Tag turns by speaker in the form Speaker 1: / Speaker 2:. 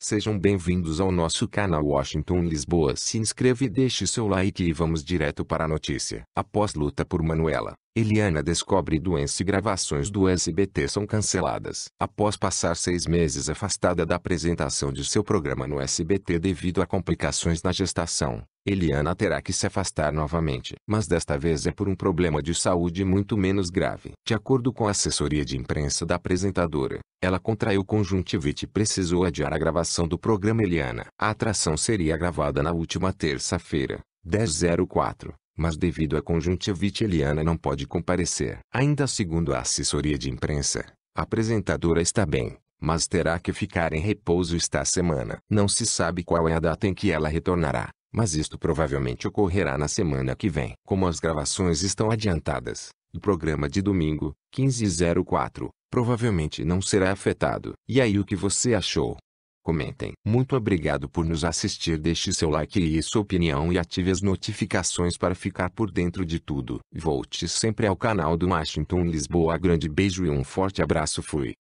Speaker 1: Sejam bem-vindos ao nosso canal Washington Lisboa. Se inscreva e deixe seu like e vamos direto para a notícia. Após luta por Manuela, Eliana descobre doença e gravações do SBT são canceladas. Após passar seis meses afastada da apresentação de seu programa no SBT devido a complicações na gestação, Eliana terá que se afastar novamente. Mas desta vez é por um problema de saúde muito menos grave. De acordo com a assessoria de imprensa da apresentadora, ela contraiu conjuntivite e precisou adiar a gravação do programa Eliana. A atração seria gravada na última terça-feira, 10.04 mas devido à conjuntivite eliana não pode comparecer. Ainda segundo a assessoria de imprensa, a apresentadora está bem, mas terá que ficar em repouso esta semana. Não se sabe qual é a data em que ela retornará, mas isto provavelmente ocorrerá na semana que vem. Como as gravações estão adiantadas, o programa de domingo, 1504, provavelmente não será afetado. E aí o que você achou? comentem. Muito obrigado por nos assistir. Deixe seu like e sua opinião e ative as notificações para ficar por dentro de tudo. Volte sempre ao canal do Washington Lisboa. Grande beijo e um forte abraço. Fui.